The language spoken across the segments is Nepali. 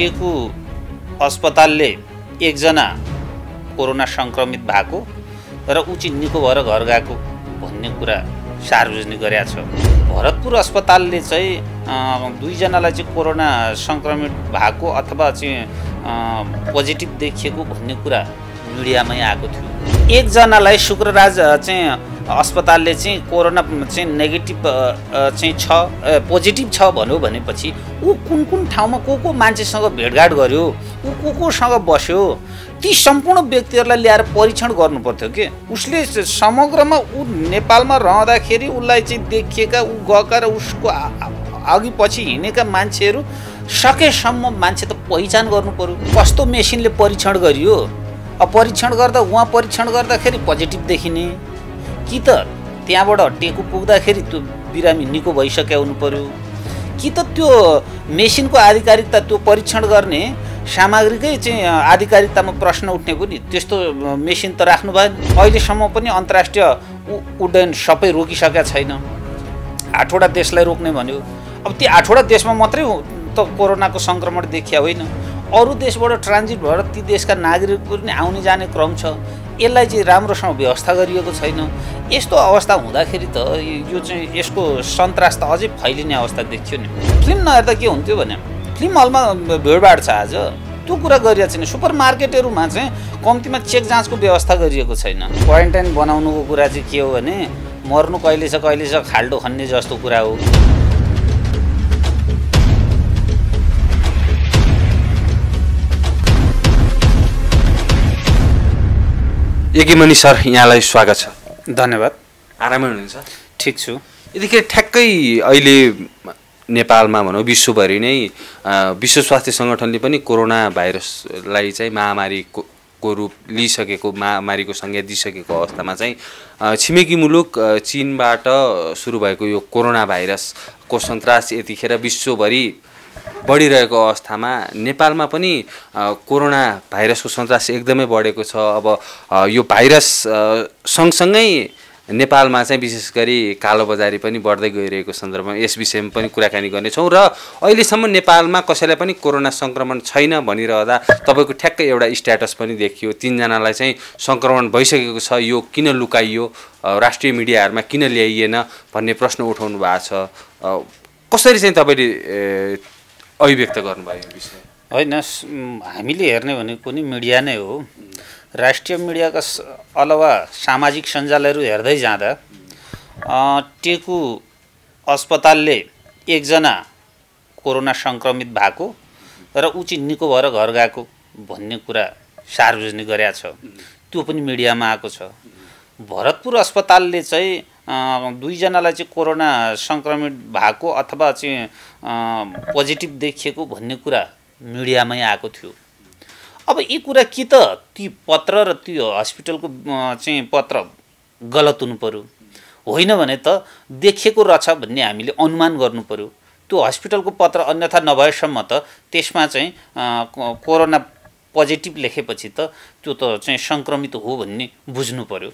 काटिएको अस्पतालले एकजना कोरोना सङ्क्रमित भएको र उचित निको भएर घर गएको भन्ने कुरा सार्वजनिक गरेका छ भरतपुर अस्पतालले चाहिँ दुईजनालाई चाहिँ कोरोना सङ्क्रमित भएको अथवा चाहिँ पोजिटिभ देखिएको भन्ने कुरा मिडियामै आएको थियो एकजनालाई शुक्रराज चाहिँ अस्पतालले चाहिँ कोरोना चाहिँ नेगेटिभ चाहिँ छ पोजिटिभ छ भन्यो भनेपछि ऊ कुन कुन ठाउँमा को को मान्छेसँग भेटघाट गर्यो ऊ को कोसँग बस्यो ती सम्पूर्ण व्यक्तिहरूलाई ल्याएर परीक्षण गर्नु पर्थ्यो कि उसले समग्रमा ऊ नेपालमा रहँदाखेरि उसलाई चाहिँ देखिएका ऊ गएका र उसको अघि पछि हिँडेका मान्छेहरू सकेसम्म मान्छे त पहिचान गर्नु कस्तो मेसिनले परीक्षण गरियो अब परीक्षण गर्दा उहाँ परीक्षण गर्दाखेरि पोजिटिभ देखिने कि त त्यहाँबाट टेकु पुग्दाखेरि त्यो बिरामी निको भइसक्यो हुनु पऱ्यो कि त त्यो मेसिनको आधिकारिकता त्यो परीक्षण गर्ने सामग्रीकै चाहिँ आधिकारिकतामा प्रश्न उठ्नेको नि त्यस्तो मेसिन त राख्नु भयो अहिलेसम्म पनि अन्तर्राष्ट्रिय उड्डयन सबै रोकिसकेका छैन आठवटा देशलाई रोक्ने भन्यो अब ती आठवटा देशमा मात्रै त कोरोनाको सङ्क्रमण देखिया होइन अरू देशबाट ट्रान्जिट भएर ती देशका नागरिकहरू पनि आउने जाने क्रम छ यसलाई चाहिँ राम्रोसँग व्यवस्था गरिएको छैन यस्तो अवस्था हुँदाखेरि त यो चाहिँ यसको सन्तास त अझै फैलिने अवस्था देखियो नि फिल्म नहेर्दा के हुन्थ्यो भने फिल्म हलमा भिडभाड छ आज त्यो कुरा गरिएको छैन सुपर मार्केटहरूमा चाहिँ कम्तीमा चेक जाँचको व्यवस्था गरिएको छैन क्वारेन्टाइन बनाउनुको कुरा चाहिँ के हो भने मर्नु कहिले छ कहिले छ खाल्डो खन्ने जस्तो कुरा हो यज्ञमणि सर यहाँलाई स्वागत छ धन्यवाद आरामै हुनुहुन्छ ठिक छु यतिखेर ठ्याक्कै अहिले नेपालमा भनौँ विश्वभरि नै विश्व स्वास्थ्य सङ्गठनले पनि कोरोना भाइरसलाई चाहिँ महामारीको को रूप लिइसकेको महामारीको संज्ञा दिइसकेको अवस्थामा चाहिँ छिमेकी मुलुक चिनबाट सुरु भएको यो कोरोना भाइरसको सन्तास यतिखेर विश्वभरि बढिरहेको अवस्थामा नेपालमा पनि कोरोना भाइरसको सन्तास एकदमै बढेको छ अब यो भाइरस सँगसँगै नेपालमा चाहिँ विशेष गरी कालोबजारी पनि बढ्दै गइरहेको सन्दर्भमा यस विषयमा पनि कुराकानी गर्नेछौँ र अहिलेसम्म नेपालमा कसैलाई पनि कोरोना सङ्क्रमण छैन भनिरहँदा तपाईँको ठ्याक्कै एउटा स्ट्याटस पनि देखियो तिनजनालाई चाहिँ सङ्क्रमण भइसकेको छ यो किन लुकाइयो राष्ट्रिय मिडियाहरूमा किन ल्याइएन भन्ने प्रश्न उठाउनु भएको छ कसरी चाहिँ तपाईँले अभिव्यक्त गर्नुभयो विषय होइन हामीले हेर्ने भनेको नि मिडिया नै हो राष्ट्रिय मिडियाका अलावा सामाजिक सञ्जालहरू हेर्दै जाँदा टेकु अस्पतालले एकजना कोरोना सङ्क्रमित भएको र उचित निको भएर घर गएको भन्ने कुरा सार्वजनिक गरेका छ त्यो पनि मिडियामा आएको छ भरतपुर अस्पतालले चाहिँ दुईजनालाई चाहिँ कोरोना सङ्क्रमित भएको अथवा चाहिँ पोजिटिभ देखिएको भन्ने कुरा मिडियामै आएको थियो अब यी कुरा कि त ती पत्र र त्यो हस्पिटलको चाहिँ पत्र गलत हुनु पऱ्यो होइन भने त देखिएको रहेछ भन्ने हामीले अनुमान गर्नु पऱ्यो त्यो हस्पिटलको पत्र अन्यथा नभएसम्म त त्यसमा चाहिँ कोरोना पोजिटिभ लेखेपछि त त्यो त चाहिँ सङ्क्रमित हो भन्ने बुझ्नु पऱ्यो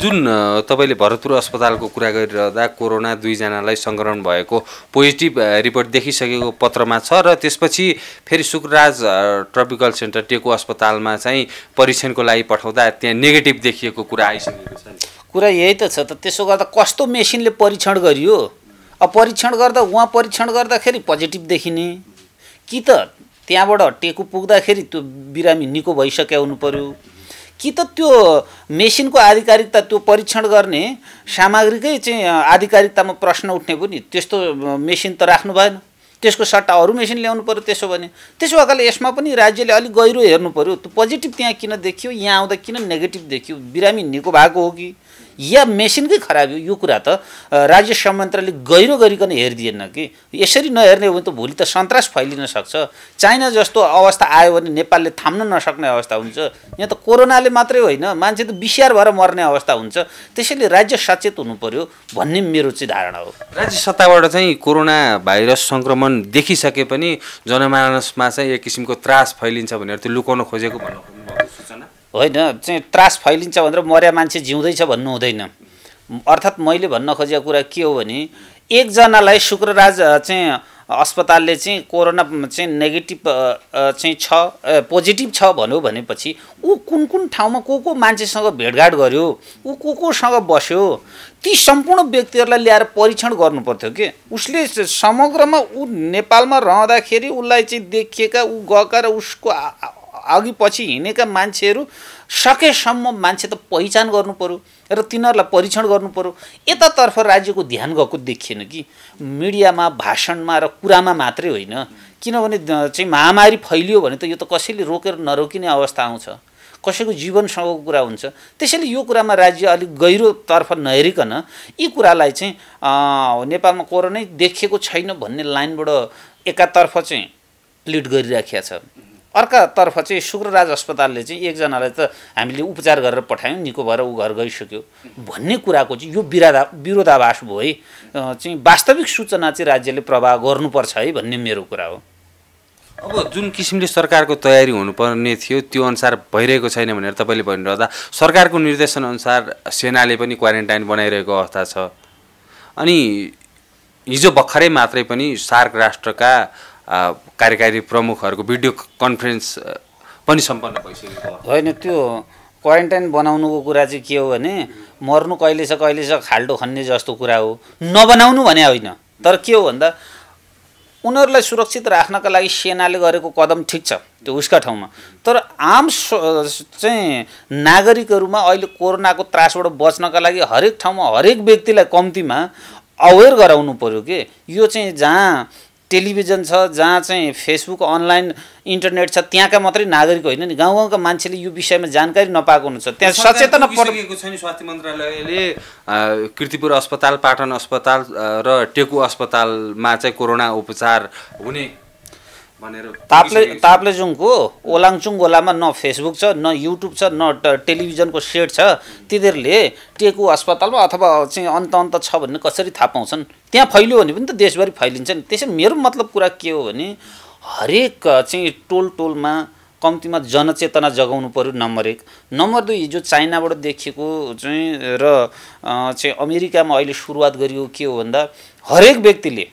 जुन तपाईँले भरतपुर अस्पतालको कुरा गरिरहँदा कोरोना दुईजनालाई सङ्क्रमण भएको पोजिटिभ रिपोर्ट देखिसकेको पत्रमा छ र त्यसपछि फेरि सुकराज ट्रपिकल सेन्टर टेको अस्पतालमा चाहिँ परीक्षणको लागि पठाउँदा त्यहाँ नेगेटिभ देखिएको कुरा आइसकेको छ कुरा यही त छ त त्यसो गर्दा कस्तो मेसिनले परीक्षण गरियो अब परीक्षण गर्दा उहाँ परीक्षण गर्दाखेरि पोजिटिभ देखिने कि त त्यहाँबाट टेकु पुग्दाखेरि त्यो बिरामी निको भइसक्यो हुनु पऱ्यो कि त त्यो मेसिनको आधिकारिकता त्यो परीक्षण गर्ने सामग्रीकै चाहिँ आधिकारिकतामा प्रश्न उठ्ने पनि त्यस्तो मेसिन त राख्नु भएन त्यसको सट्टा अरू मेसिन ल्याउनु पऱ्यो त्यसो भने त्यसो भएकोले यसमा पनि राज्यले अलिक गहिरो हेर्नु पऱ्यो त्यो पोजिटिभ त्यहाँ किन देखियो यहाँ आउँदा किन नेगेटिभ देखियो बिरामी निको भएको हो कि या मेसिनकै खराबी हो यो कुरा त राज्य संयन्त्रले गहिरो गरिकन हेरिदिएन कि यसरी नहेर्ने हो भने त भोलि त सन्तास फैलिन सक्छ चाइना जस्तो अवस्था आयो भने नेपालले थाम्न नसक्ने अवस्था हुन्छ यहाँ त कोरोनाले मात्रै होइन मान्छे त बिस्यार भएर मर्ने अवस्था हुन्छ त्यसैले राज्य सचेत हुनु पर्यो भन्ने मेरो चाहिँ धारणा हो राज्य सत्ताबाट चाहिँ कोरोना भाइरस सङ्क्रमण देखिसके पनि जनमानसमा चाहिँ एक किसिमको त्रास फैलिन्छ भनेर त्यो लुकाउन खोजेको भन्नु होइन चाहिँ त्रास फैलिन्छ भनेर मर्या मान्छे जिउँदैछ भन्नु हुँदैन अर्थात् मैले भन्न खोजेको कुरा के हो भने एकजनालाई शुक्रराज चाहिँ अस्पतालले चाहिँ कोरोना चाहिँ नेगेटिभ चाहिँ छ पोजिटिभ छ भन्यो भनेपछि ऊ कुन कुन ठाउँमा को को मान्छेसँग भेटघाट गर्यो ऊ को कोसँग बस्यो ती सम्पूर्ण व्यक्तिहरूलाई ल्याएर परीक्षण गर्नु पर्थ्यो कि उसले समग्रमा ऊ नेपालमा रहँदाखेरि उसलाई चाहिँ देखिएका ऊ गएका र उसको अघि पछि हिँडेका मान्छेहरू सकेसम्म मान्छे त पहिचान गर्नुपऱ्यो र तिनीहरूलाई परीक्षण गर्नुपऱ्यो यतातर्फ राज्यको ध्यान गएको देखिएन कि मिडियामा भाषणमा र कुरामा मात्रै होइन किनभने चाहिँ महामारी फैलियो भने त यो त कसैले रोकेर नरोकिने अवस्था आउँछ कसैको जीवनसँगको कुरा हुन्छ त्यसैले यो कुरामा राज्य अलिक गहिरोतर्फ नहेरिकन यी कुरालाई चाहिँ नेपालमा कोरोनै देखिएको छैन भन्ने लाइनबाट एकातर्फ चाहिँ प्लिड गरिराखिया छ अर्कातर्फ चाहिँ शुक्रराज अस्पतालले चाहिँ एकजनालाई त हामीले उपचार गरेर पठायौँ निको भएर ऊ घर गइसक्यो भन्ने कुराको चाहिँ यो विराधा विरोधाभास भयो है चाहिँ वास्तविक सूचना चाहिँ राज्यले प्रवाह गर्नुपर्छ है भन्ने मेरो कुरा हो अब जुन किसिमले सरकारको तयारी हुनुपर्ने थियो त्यो अनुसार भइरहेको छैन भनेर तपाईँले भनिरहँदा सरकारको निर्देशनअनुसार सेनाले पनि क्वारेन्टाइन बनाइरहेको अवस्था छ अनि हिजो भर्खरै मात्रै पनि सार्क राष्ट्रका कार्यकारी प्रमुखहरूको भिडियो कन्फरेन्स पनि सम्पन्न भइसकेको होइन त्यो क्वारेन्टाइन बनाउनुको कुरा चाहिँ के हो भने मर्नु कहिलेछ कहिलेछ खाल्टो खन्ने जस्तो कुरा हो नबनाउनु भने होइन तर के हो भन्दा उनीहरूलाई सुरक्षित राख्नका लागि सेनाले गरेको कदम ठिक छ त्यो उसका ठाउँमा तर आम चाहिँ नागरिकहरूमा अहिले कोरोनाको त्रासबाट बच्नका लागि हरेक ठाउँमा हरेक व्यक्तिलाई कम्तीमा अवेर गराउनु पऱ्यो कि यो चाहिँ जहाँ टेलिभिजन छ जहाँ चाहिँ फेसबुक अनलाइन इन्टरनेट छ त्यहाँका मात्रै नागरिक होइन नि गाउँ गाउँका मान्छेले यो विषयमा जानकारी नपाएको हुन्छ त्यहाँ सचेतना परेको छ नि स्वास्थ्य मन्त्रालयले किर्तिपुर अस्पताल पाटन अस्पताल र टेकु अस्पतालमा चाहिँ कोरोना उपचार हुने भनेर ताप्ले ताप्लेजुङको ओलाङचुङ गोलामा न फेसबुक छ न युट्युब छ न टेलिभिजनको सेट छ तिनीहरूले टेकु अस्पतालमा अथवा चाहिँ अन्त अन्त छ भन्ने कसरी थाहा पाउँछन् त्यहाँ फैलियो भने पनि त देशभरि फैलिन्छ नि त्यसै मेरो मतलब कुरा के हो भने हरेक चाहिँ टोल टोलमा कम्तीमा जनचेतना जगाउनु पऱ्यो नम्बर एक नम्बर दुई हिजो चाइनाबाट देखिएको चाहिँ र चाहिँ अमेरिकामा अहिले सुरुवात गरियो के हो भन्दा हरेक व्यक्तिले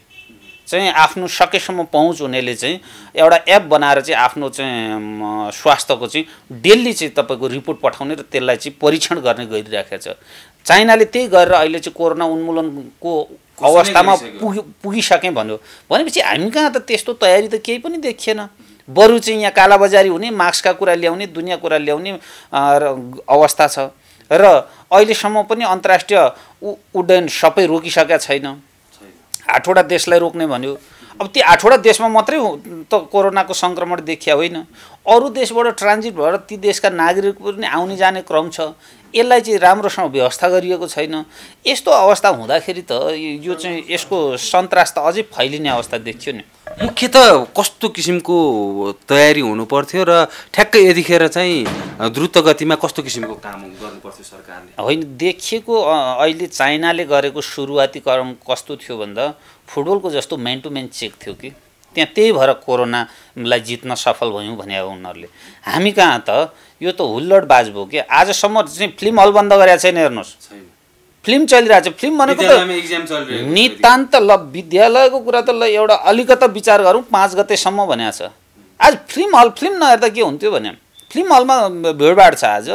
चाहिँ आफ्नो सकेसम्म पहुँच हुनेले चाहिँ एउटा एप बनाएर चाहिँ आफ्नो चाहिँ स्वास्थ्यको चाहिँ डेली चाहिँ तपाईँको रिपोर्ट पठाउने र त्यसलाई चाहिँ परीक्षण गर्ने गरिराखेको छ चाइनाले त्यही गरेर अहिले चाहिँ कोरोना उन्मूलनको अवस्थामा पुगि पुगिसकेँ भन्यो भनेपछि हामी कहाँ त त्यस्तो तयारी त केही पनि देखिएन बरु चाहिँ यहाँ कालाबजारी हुने मास्कका कुरा ल्याउने दुनियाँ कुरा ल्याउने अवस्था छ र अहिलेसम्म पनि अन्तर्राष्ट्रिय उड्डयन सबै रोकिसकेका छैन आठवटा देशलाई रोक्ने भन्यो अब ती आठवटा देशमा मात्रै त कोरोनाको सङ्क्रमण देखिया होइन अरू देशबाट ट्रान्जिट भएर ती देशका नागरिक पनि आउने जाने क्रम छ यसलाई चाहिँ राम्रोसँग व्यवस्था गरिएको छैन यस्तो अवस्था हुँदाखेरि त यो चाहिँ यसको सन्तास त अझै फैलिने अवस्था देखियो नि त कस्तो किसिमको तयारी हुनुपर्थ्यो र ठ्याक्कै यतिखेर चाहिँ द्रुत गतिमा कस्तो किसिमको काम गर्नुपर्थ्यो सरकारले होइन देखिएको अहिले चाइनाले गरेको सुरुवाती क्रम कस्तो थियो भन्दा फुटबलको जस्तो मेन टु मेन चेक थियो कि त्यहाँ त्यही भएर कोरोनालाई जित्न सफल भयौँ भने अब उनीहरूले हामी कहाँ त यो त बाज भयो कि आजसम्म चाहिँ फिल्म हल बन्द गरेका छैन हेर्नुहोस् फिल्म चलिरहेको छ फिल्म भनेको त नितान्त ल विद्यालयको कुरा त ल एउटा अलिकता विचार गरौँ पाँच गतेसम्म भनेको छ आज फिल्म हल फिल्म नहेर्दा के हुन्थ्यो भने फिल्म हलमा भिडभाड छ आज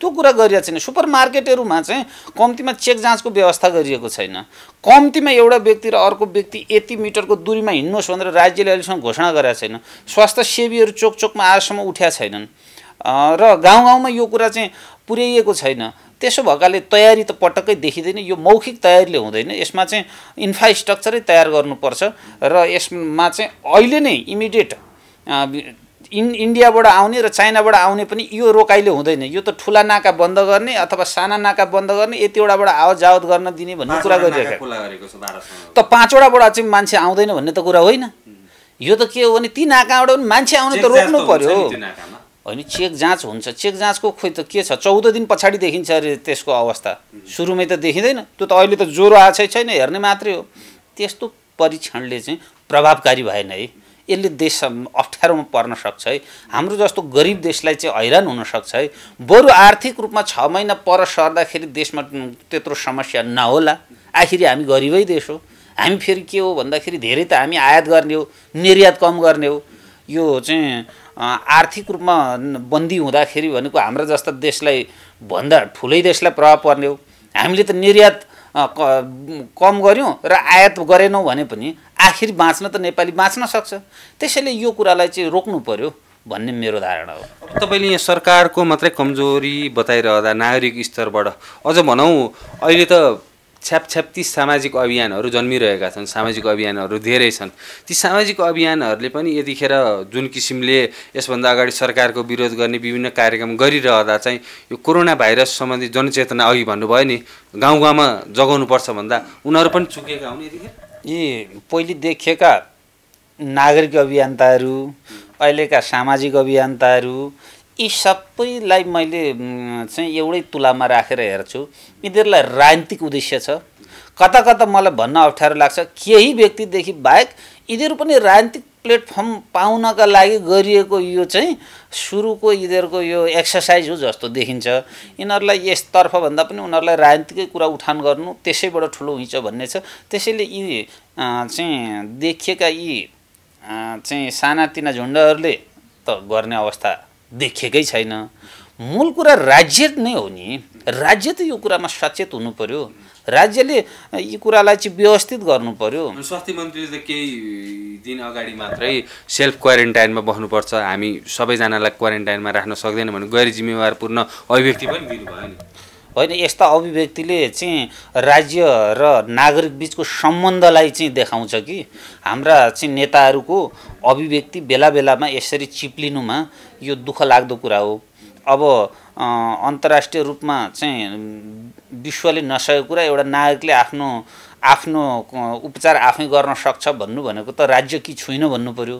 त्यो कुरा गरिरहेको छैन सुपर मार्केटहरूमा चाहिँ कम्तीमा चेक जाँचको व्यवस्था गरिएको छैन कम्तीमा एउटा व्यक्ति र अर्को व्यक्ति यति मिटरको दूरीमा हिँड्नुहोस् भनेर राज्यले अहिलेसम्म घोषणा गरेका छैन स्वास्थ्य सेवीहरू चोकचोकमा आजसम्म उठ्या छैनन् र गाउँ गाउँमा यो कुरा चाहिँ पुर्याइएको छैन त्यसो भएकाले तयारी त पटक्कै देखिँदैन यो मौखिक तयारीले हुँदैन यसमा चाहिँ इन्फ्रास्ट्रक्चरै तयार गर्नुपर्छ र यसमा चाहिँ अहिले नै इमिडिएट इन इन्डियाबाट आउने र चाइनाबाट आउने पनि यो रोकाइले हुँदैन यो त ठुला नाका बन्द गर्ने अथवा साना नाका बन्द गर्ने यतिवटाबाट आवत जावत गर्न दिने भन्ने कुरा गरिरहेको त पाँचवटाबाट चाहिँ मान्छे आउँदैन भन्ने त कुरा होइन यो त के हो भने ती नाकाबाट पनि मान्छे आउने त रोक्नु पर्यो होइन चेक जाँच हुन्छ चेक जाँचको खोइ त के छ चौध दिन पछाडि देखिन्छ अरे त्यसको अवस्था सुरुमै त देखिँदैन त्यो त अहिले त ज्वरो आएको छैन हेर्ने मात्रै हो त्यस्तो परीक्षणले चाहिँ प्रभावकारी भएन है यसले देश अप्ठ्यारोमा पर्न सक्छ है हाम्रो जस्तो गरिब देशलाई चाहिँ हैरान हुनसक्छ है बरु आर्थिक रूपमा छ महिना पर सर्दाखेरि देशमा त्यत्रो समस्या नहोला आखिरी हामी गरिबै देश हो हामी फेरि के हो भन्दाखेरि धेरै त हामी आयात गर्ने हो निर्यात कम गर्ने हो यो चाहिँ आर्थिक रूपमा बन्दी हुँदाखेरि भनेको हाम्रा जस्ता देशलाई भन्दा ठुलै देशलाई प्रभाव पर्ने हो हामीले त निर्यात कम गऱ्यौँ र आयात गरेनौँ भने पनि आखिर बाँच्न त नेपाली बाँच्न सक्छ त्यसैले यो कुरालाई चाहिँ रोक्नु पर्यो भन्ने मेरो धारणा हो तपाईँले यहाँ सरकारको मात्रै कमजोरी बताइरहँदा नागरिक स्तरबाट अझ भनौँ अहिले त छ्यापछ्याप्ती सामाजिक अभियानहरू जन्मिरहेका छन् सामाजिक अभियानहरू धेरै छन् ती सामाजिक अभियानहरूले पनि यतिखेर जुन किसिमले यसभन्दा अगाडि सरकारको विरोध गर्ने विभिन्न कार्यक्रम गरिरहँदा चाहिँ यो कोरोना भाइरस सम्बन्धी जनचेतना अघि भन्नुभयो नि गाउँ गाउँमा जगाउनुपर्छ भन्दा उनीहरू पनि चुकेका हुन् यतिखेर यी पहिले देखिएका नागरिक अभियन्ताहरू अहिलेका सामाजिक अभियन्ताहरू यी सबैलाई मैले चाहिँ एउटै तुलामा राखेर हेर्छु यिनीहरूलाई राजनीतिक उद्देश्य छ कता कता मलाई भन्न अप्ठ्यारो लाग्छ केही व्यक्तिदेखि बाहेक यिनीहरू पनि राजनीतिक प्लेटफर्म पाउनका लागि गरिएको यो चाहिँ सुरुको यिनीहरूको यो एक्सर्साइज हो जस्तो देखिन्छ यिनीहरूलाई यसतर्फभन्दा पनि उनीहरूलाई राजनीतिकै कुरा उठान गर्नु त्यसैबाट ठुलो हुन्छ भन्ने छ त्यसैले यी चाहिँ देखिएका यी चाहिँ सानातिना झुन्डहरूले त गर्ने अवस्था देखेकै छैन मूल कुरा राज्य नै हो नि राज्य त यो कुरामा सचेत हुनु पर्यो राज्यले यी कुरालाई चाहिँ व्यवस्थित गर्नु पर्यो स्वास्थ्य मन्त्रीले त केही दिन अगाडि मात्रै सेल्फ क्वारेन्टाइनमा बस्नुपर्छ हामी सबैजनालाई क्वारेन्टाइनमा राख्न सक्दैन भने गैर जिम्मेवारपूर्ण अभिव्यक्ति पनि दिनुभयो नि होइन यस्ता अभिव्यक्तिले चाहिँ राज्य र नागरिक बिचको सम्बन्धलाई चाहिँ देखाउँछ कि हाम्रा चाहिँ नेताहरूको अभिव्यक्ति बेला बेलामा यसरी चिप्लिनुमा यो दुःख लाग्दो कुरा हो अब अन्तर्राष्ट्रिय रूपमा चाहिँ विश्वले नसकेको कुरा एउटा नागरिकले आफ्नो आफ्नो उपचार आफै गर्न सक्छ भन्नु भनेको त राज्य कि छुइनँ भन्नु पऱ्यो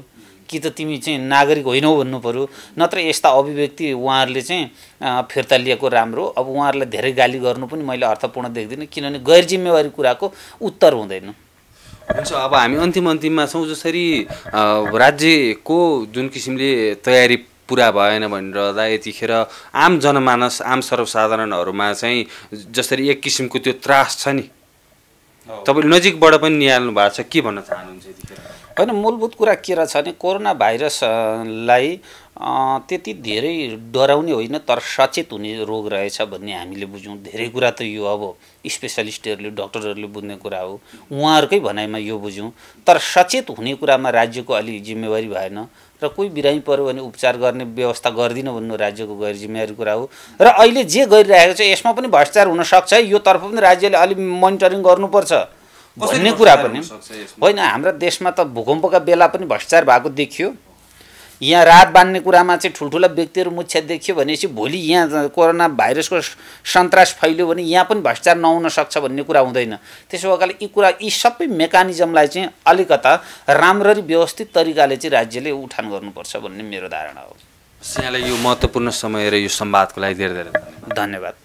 कि त तिमी चाहिँ नागरिक होइनौ भन्नु पऱ्यो नत्र यस्ता अभिव्यक्ति उहाँहरूले चाहिँ फिर्ता लिएको राम्रो अब उहाँहरूलाई धेरै गाली गर्नु पनि मैले अर्थपूर्ण देख्दिनँ किनभने गैर जिम्मेवारी कुराको उत्तर हुँदैन हुन्छ अब हामी अन्तिम अन्तिममा छौँ जसरी राज्यको जुन किसिमले तयारी पुरा भएन भनेर यतिखेर आम जनमानस आम सर्वसाधारणहरूमा चाहिँ जसरी एक किसिमको त्यो त्रास छ नि तपाईँले नजिकबाट पनि निहाल्नु भएको छ के भन्न चाहनुहुन्छ यतिखेर होइन मूलभूत कुरा के रहेछ भने कोरोना भाइरसलाई त्यति धेरै डराउने होइन तर सचेत हुने रोग रहेछ भन्ने हामीले बुझ्यौँ धेरै कुरा त यो अब स्पेसलिस्टहरूले डक्टरहरूले बुझ्ने कुरा हो उहाँहरूकै भनाइमा यो बुझ्यौँ तर सचेत हुने कुरामा राज्यको अलि जिम्मेवारी भएन र कोही बिरामी पऱ्यो भने उपचार गर्ने व्यवस्था गर्दिनँ भन्नु राज्यको गैर जिम्मेवारी कुरा हो र अहिले जे गरिरहेको छ यसमा पनि भ्रष्टाचार हुनसक्छ योतर्फ पनि राज्यले अलि मोनिटरिङ गर्नुपर्छ भन्ने कुरा पनि होइन हाम्रा देशमा त भूकम्पका बेला पनि भ्रष्टाचार भएको देखियो यहाँ रात बाँध्ने कुरामा चाहिँ ठुल्ठुला व्यक्तिहरू मुख्य देखियो भनेपछि भोलि यहाँ कोरोना भाइरसको सन्तास फैल्यो भने यहाँ पनि भ्रष्टाचार नहुन सक्छ भन्ने कुरा हुँदैन त्यसो भएकोले यी कुरा यी सबै मेकानिजमलाई चाहिँ अलिकता राम्ररी व्यवस्थित तरिकाले चाहिँ राज्यले उठान गर्नुपर्छ भन्ने मेरो धारणा हो यहाँलाई यो महत्त्वपूर्ण समय र यो संवादको लागि धेरै धेरै धन्यवाद